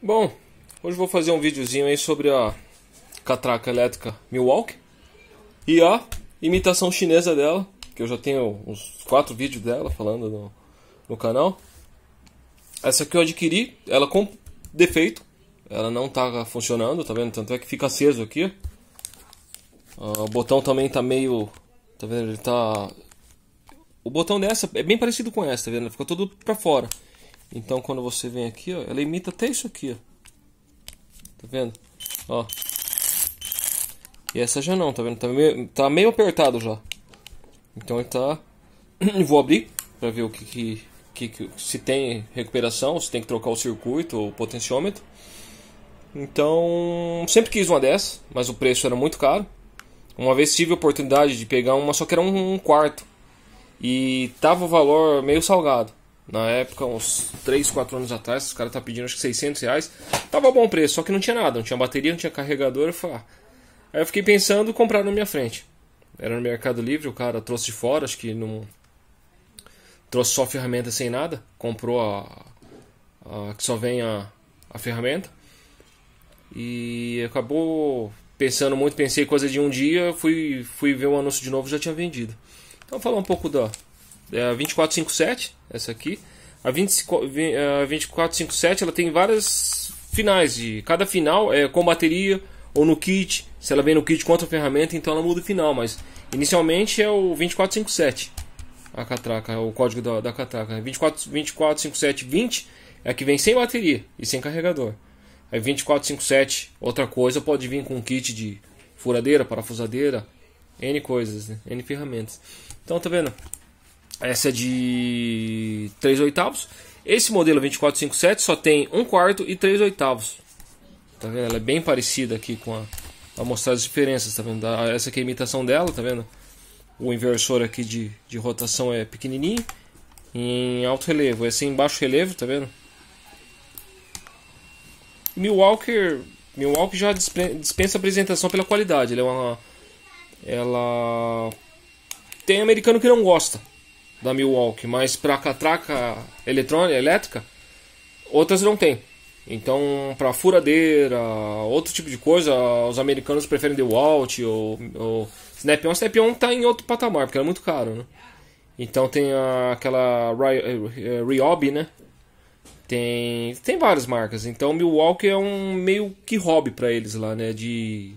Bom, hoje vou fazer um videozinho aí sobre a catraca elétrica Milwaukee e a imitação chinesa dela, que eu já tenho uns quatro vídeos dela falando no, no canal. Essa aqui eu adquiri, ela com defeito, ela não está funcionando, tá vendo? Tanto é que fica aceso aqui. Ah, o botão também tá meio, tá vendo? Ele tá... O botão dessa é bem parecido com essa, tá vendo? ficou fica todo para fora. Então quando você vem aqui, ó, ela imita até isso aqui, ó. Tá vendo? Ó. E essa já não, tá vendo? Tá meio, tá meio apertado já. Então ele tá... Vou abrir para ver o que, que, que, que, se tem recuperação, se tem que trocar o circuito ou o potenciômetro. Então, sempre quis uma dessa, mas o preço era muito caro. Uma vez tive a oportunidade de pegar uma, só que era um quarto. E tava o valor meio salgado. Na época, uns 3, 4 anos atrás, os caras tá pedindo acho que 600 reais. Tava bom preço, só que não tinha nada, não tinha bateria, não tinha carregador. Eu falei, ah. Aí eu fiquei pensando, comprar na minha frente. Era no Mercado Livre, o cara trouxe de fora, acho que não. Trouxe só ferramenta sem nada. Comprou a. a que só vem a, a ferramenta. E acabou pensando muito, pensei coisa de um dia, fui, fui ver o anúncio de novo já tinha vendido. Então falar um pouco da, é a 2457, essa aqui. A 2457 ela tem várias finais. De, cada final é com bateria ou no kit. Se ela vem no kit com outra ferramenta, então ela muda o final. Mas inicialmente é o 2457. A catraca, o código da, da catraca. 24, 2457 20 é a que vem sem bateria e sem carregador. Aí 2457, outra coisa, pode vir com kit de furadeira, parafusadeira, N coisas, né? N ferramentas. Então tá vendo? Essa é de 3 oitavos. Esse modelo 2457 só tem 1 quarto e 3 oitavos. Tá vendo? Ela é bem parecida aqui com a. Pra mostrar as diferenças, tá vendo? Essa aqui é a imitação dela, tá vendo? O inversor aqui de, de rotação é pequenininho. Em alto relevo. Essa é em baixo relevo, tá vendo? Milwaukee, Milwaukee já dispensa apresentação pela qualidade. Ela é uma. Ela. Tem americano que não gosta da Milwaukee, mas para catraca eletrônica, elétrica, outras não tem. Então, para furadeira, outro tipo de coisa, os americanos preferem DeWalt ou, ou Snap-on. Snap-on tá em outro patamar, porque é muito caro, né? Então tem a, aquela eh, eh, Ryobi, né? Tem, tem várias marcas. Então, Milwaukee é um meio que hobby para eles lá, né? De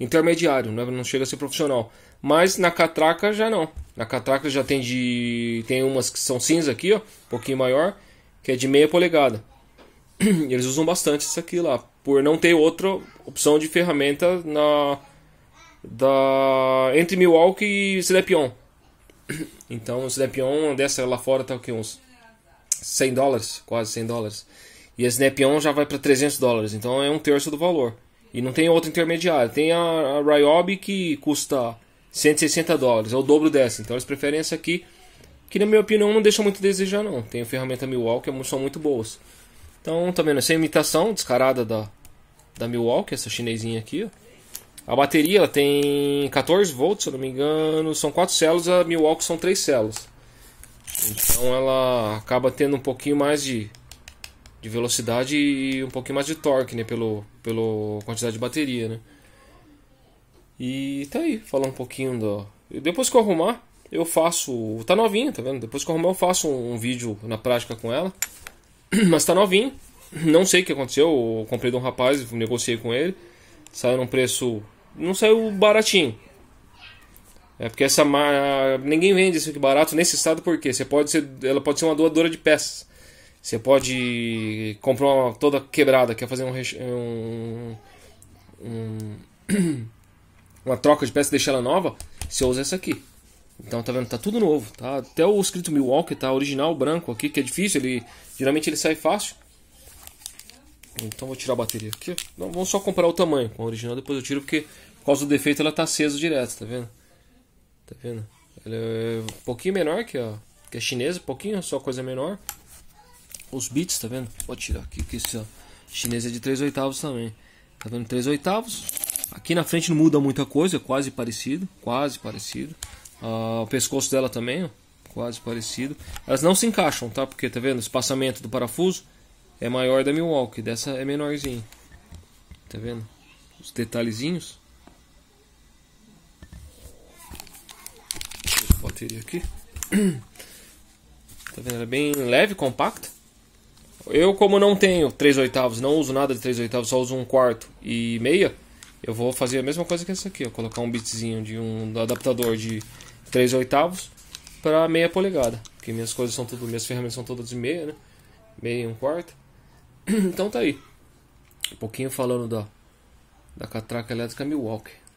intermediário, né? não chega a ser profissional. Mas na catraca já não. Na catraca já tem de. Tem umas que são cinza aqui, ó, um pouquinho maior, que é de meia polegada. Eles usam bastante isso aqui lá, por não ter outra opção de ferramenta na da entre Milwaukee e Slepion. Então, o Snapion dessa lá fora tá o que uns 100 dólares, quase 100 dólares. E a Snapion já vai para 300 dólares, então é um terço do valor. E não tem outra intermediária. Tem a, a Ryobi que custa 160 dólares, é o dobro dessa. Então eles preferem essa aqui, que na minha opinião não deixa muito a desejar não. Tem a ferramenta Milwaukee, é são muito boas. Então, tá vendo? Essa é imitação descarada da, da Milwaukee, essa chinesinha aqui, ó. A bateria ela tem 14 volts, se eu não me engano, são 4 células, a Milwaukee são 3 células. Então ela acaba tendo um pouquinho mais de de velocidade e um pouquinho mais de torque, né? Pelo, pelo quantidade de bateria, né? E tá aí, falar um pouquinho do... Depois que eu arrumar, eu faço... Tá novinho tá vendo? Depois que eu arrumar, eu faço um, um vídeo na prática com ela. Mas tá novinho Não sei o que aconteceu. Eu comprei de um rapaz, negociei com ele. Saiu num preço... Não saiu baratinho. É porque essa... Ninguém vende isso aqui barato nesse estado porque você pode ser... ela pode ser uma doadora de peças. Você pode comprar uma toda quebrada, quer fazer um, um, um uma troca de peça e deixar ela nova, você usa essa aqui. Então tá vendo, tá tudo novo, tá? Até o escrito Milwaukee tá original branco aqui, que é difícil, ele geralmente ele sai fácil. Então vou tirar a bateria aqui. Não, vamos só comparar o tamanho com a original, depois eu tiro porque por causa do defeito ela tá acesa direto, tá vendo? Tá vendo? Ela é um pouquinho menor que a que é chinesa, um pouquinho, só coisa menor os bits, tá vendo? Vou tirar aqui que esse ó, chinês é de 3 oitavos também. Tá vendo? 3 oitavos. Aqui na frente não muda muita coisa, é quase parecido, quase parecido. Ah, o pescoço dela também, ó, quase parecido. Elas não se encaixam, tá? Porque, tá vendo? O espaçamento do parafuso é maior da Milwaukee, dessa é menorzinho. Tá vendo? Os detalhezinhos. Deixa eu bateria aqui. Tá vendo? Ela é bem leve, compacta. Eu, como não tenho 3 oitavos, não uso nada de 3 oitavos, só uso um quarto e meia, eu vou fazer a mesma coisa que essa aqui, colocar um bitzinho de um adaptador de 3 oitavos para meia polegada, porque minhas coisas são tudo, minhas ferramentas são todas de meia, né? Meia e um quarto. Então tá aí. Um pouquinho falando da da catraca elétrica Milwaukee.